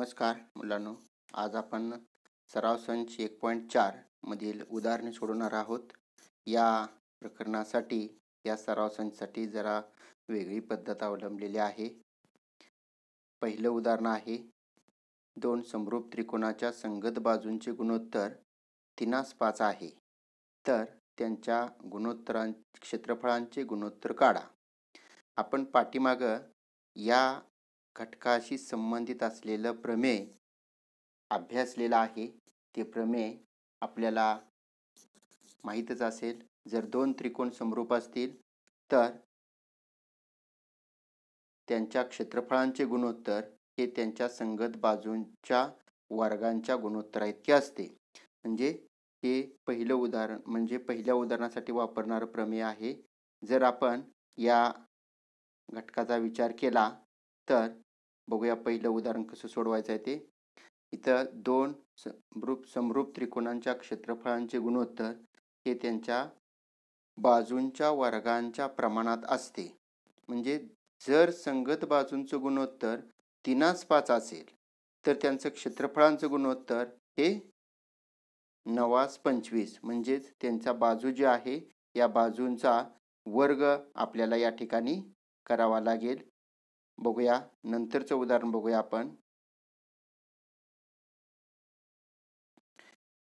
नमस्कार मुलांनो आज आपण सराव संच एक पॉईंट मधील उदाहरणे सोडवणार आहोत या प्रकरणासाठी या सराव संचसाठी जरा वेगळी पद्धत अवलंबलेली आहे पहिलं उदाहरण आहे दोन समरूप त्रिकोणाच्या संगत बाजूंचे गुणोत्तर तिनास पाच आहे तर त्यांच्या गुणोत्तरां क्षेत्रफळांचे गुणोत्तर काढा आपण पाठीमागं या घटकाशी संबंधित असलेलं प्रमेय अभ्यासलेलं आहे ते प्रमेय आपल्याला माहीतच असेल जर दोन त्रिकोण समरूप असतील तर त्यांच्या क्षेत्रफळांचे गुणोत्तर हे त्यांच्या संगत बाजूंच्या वर्गांच्या गुणोत्तरा इतके असते म्हणजे हे पहिलं उदाहरण म्हणजे पहिल्या उदाहरणासाठी वापरणारं प्रमेय आहे जर आपण या घटकाचा विचार केला तर बघूया पहिलं उदाहरण कसं सोडवायचं आहे ते इथं दोन समरूप समरूप त्रिकोणांच्या क्षेत्रफळांचे गुणोत्तर हे त्यांच्या बाजूंच्या वर्गांच्या प्रमाणात असते म्हणजे जर संगत बाजूंचं गुणोत्तर तीनास पाच असेल तर त्यांचं क्षेत्रफळांचं गुणोत्तर हे नवास पंचवीस म्हणजेच त्यांचा बाजू जे आहे या बाजूंचा वर्ग आपल्याला या ठिकाणी करावा लागेल बघूया नंतरचं उदाहरण बघूया आपण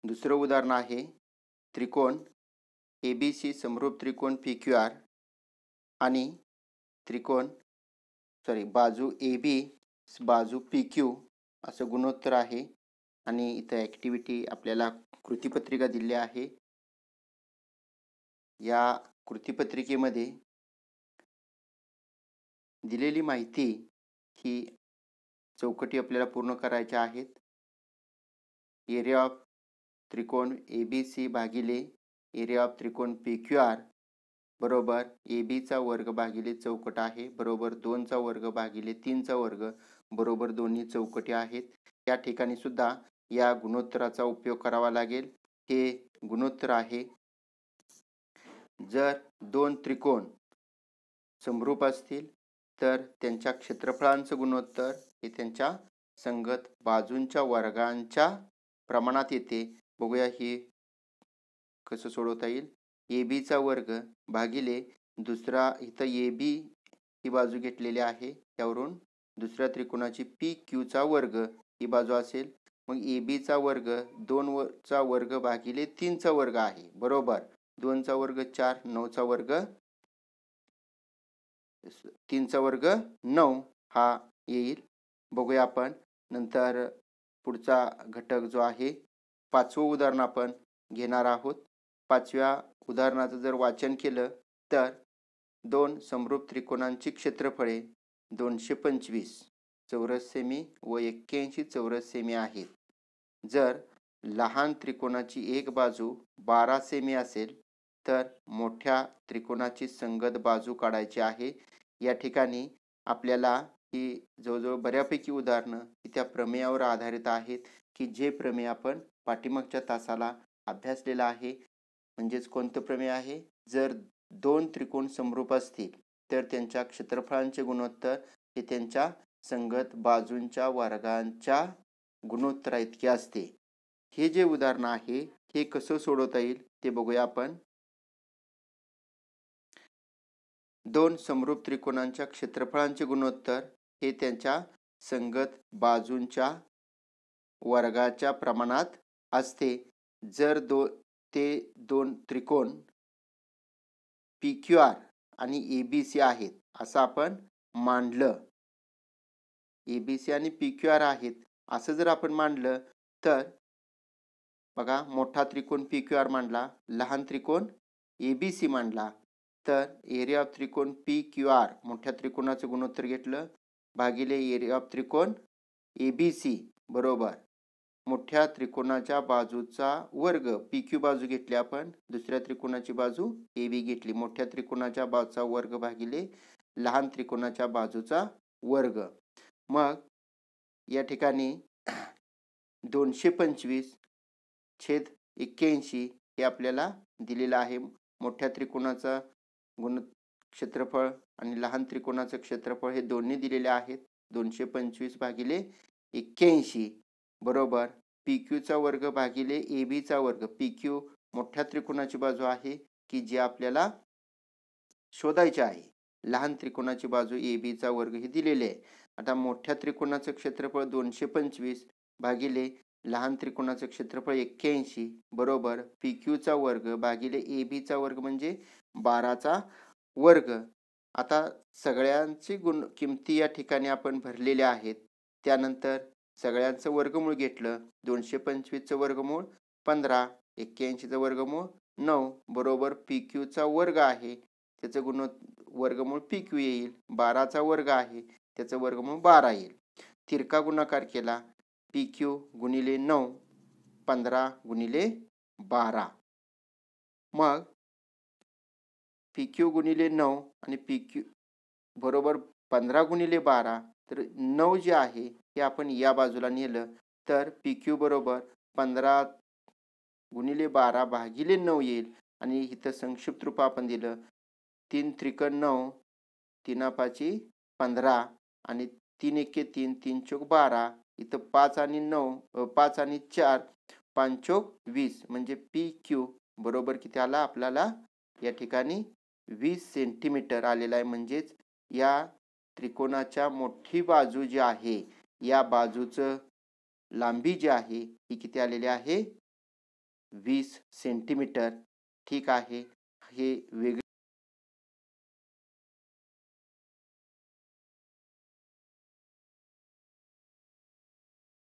दुसरं उदाहरण आहे त्रिकोण ए बी सी समरूप त्रिकोण पी क्यू आर आणि त्रिकोण सॉरी बाजू ए बी बाजू पी क्यू असं गुणोत्तर आहे आणि इथं ॲक्टिव्हिटी आपल्याला कृतीपत्रिका दिली आहे या कृतीपत्रिकेमध्ये दिलेली माहिती ही चौकटी आपल्याला पूर्ण करायच्या आहेत एरिया ऑफ त्रिकोण ए बी सी भागिले एरिया ऑफ त्रिकोण पी क्यू आर बरोबर ए बीचा वर्ग भागिले चौकट आहे बरोबर दोनचा वर्ग भागिले तीनचा वर्ग बरोबर दोन्ही चौकटी आहेत या ठिकाणी सुद्धा या गुणोत्तराचा उपयोग करावा लागेल हे गुणोत्तर आहे जर दोन त्रिकोण समरूप असतील तर त्यांच्या क्षेत्रफळांचं गुणोत्तर हे त्यांच्या संगत बाजूंच्या वर्गांच्या प्रमाणात येते बघूया हे कसं सोडवता येईल ए बीचा वर्ग भागिले दुसरा इथं ए बी ही बाजू घेतलेली आहे त्यावरून दुसऱ्या त्रिकोणाची पी क्यूचा वर्ग ही बाजू असेल मग ए बीचा वर्ग दोन चा वर्ग भागिले तीनचा वर्ग आहे बरोबर दोनचा वर्ग चार नऊचा वर्ग तीनचा वर्ग नऊ हा येईल बघूया आपण नंतर पुढचा घटक जो आहे पाचवं उदाहरण आपण घेणार आहोत पाचव्या उदाहरणाचं जर वाचन केलं तर दोन समरूप त्रिकोणांची क्षेत्रफळे दोनशे पंचवीस चौरस सेमी व एक्क्याऐंशी चौरस सेमी आहेत जर लहान त्रिकोणाची एक बाजू बारा सेमी असेल तर मोठ्या त्रिकोणाची संगत बाजू काढायची आहे या ठिकाणी आपल्याला ही जवळजवळ बऱ्यापैकी उदाहरणं त्या प्रमेयावर आधारित आहेत की जे प्रमेय आपण पाठीमागच्या तासाला अभ्यासलेला आहे म्हणजेच कोणतं प्रमेय आहे जर दोन त्रिकोण समरूप असतील तर त्यांच्या क्षेत्रफळांचे गुणोत्तर हे त्यांच्या संगत बाजूंच्या वर्गांच्या गुणोत्तरा इतके असते हे जे उदाहरण आहे हे कसं सोडवता येईल ते बघूया आपण दोन समरूप त्रिकोणांच्या क्षेत्रफळांचे गुणोत्तर हे त्यांच्या संगत बाजूंच्या वर्गाच्या प्रमाणात असते जर दो ते दोन त्रिकोण पी क्यू आर आणि ए बी सी आहेत असं आपण मांडलं ए बी सी आणि पी क्यू आर आहेत असं जर आपण मांडलं तर बघा मोठा त्रिकोण पी क्यू आर मांडला लहान त्रिकोण ए बी सी मांडला तर एरिया ऑफ त्रिकोण पी क्यू आर मोठ्या त्रिकोणाचं गुणोत्तर घेतलं भागिले एरिया ऑफ त्रिकोण ए बी सी बरोबर मोठ्या त्रिकोणाच्या बाजूचा वर्ग पी क्यू बाजू घेतली आपण दुसऱ्या त्रिकोणाची बाजू ए बी घेतली मोठ्या त्रिकोणाच्या बाजूचा वर्ग भागिले लहान त्रिकोणाच्या बाजूचा वर्ग मग या ठिकाणी दोनशे पंचवीस छेद एक्क्याऐंशी हे आपल्याला दिलेलं आहे मोठ्या त्रिकोणाचा गुण क्षेत्रफळ आणि लहान त्रिकोणाचं क्षेत्रफळ हे दोन्ही दिलेले आहेत दोनशे पंचवीस भागिले एक्क्याऐंशी बरोबर पी क्यूचा वर्ग भागिले ए बीचा वर्ग पी क्यू मोठ्या त्रिकोणाची बाजू आहे की जी आपल्याला शोधायची आहे लहान त्रिकोणाची बाजू ए बीचा वर्ग हे दिलेले आहे आता मोठ्या त्रिकोणाचं क्षेत्रफळ दोनशे पंचवीस भागिले लहान त्रिकोणाचं क्षेत्रफळ एक्क्याऐंशी बरोबर पी क्यूचा वर्ग भागिले ए बीचा वर्ग म्हणजे बाराचा वर्ग आता सगळ्यांची गुण किमती या ठिकाणी आपण भरलेल्या आहेत त्यानंतर सगळ्यांचं वर्गमूळ घेतलं दोनशे पंचवीसचं वर्गमूळ पंधरा एक्क्याऐंशीचं वर्गमूळ नऊ बरोबर पी क्यूचा वर्ग आहे त्याचं गुण वर्गमूळ पी क्यू येईल बाराचा वर्ग आहे त्याचं वर्गमूळ बारा येईल तिरका गुणाकार केला पी क्यू गुणिले नऊ पंधरा गुणिले बारा मग पी क्यू गुणिले नऊ आणि पी क्यू बरोबर पंधरा गुणिले बारा तर नऊ जे आहे हे आपण या बाजूला नेलं तर पी क्यू बरोबर पंधरा गुणिले बारा भागिले नऊ येईल आणि इथं संक्षिप्त रूप आपण दिलं तीन त्रिक नऊ तीनापाची पंधरा आणि तीन एके तीन तीन चौक बारा इथं पाच आणि नऊ पाच आणि चार पाचोक वीस म्हणजे पी क्यू बरोबर किती आला आपल्याला या ठिकाणी वीस सेंटीमीटर आलेला आहे म्हणजेच या त्रिकोणाच्या मोठी बाजू जी आहे या बाजूचं लांबी जी आहे ही किती आलेली आहे वीस सेंटीमीटर ठीक आहे हे वेग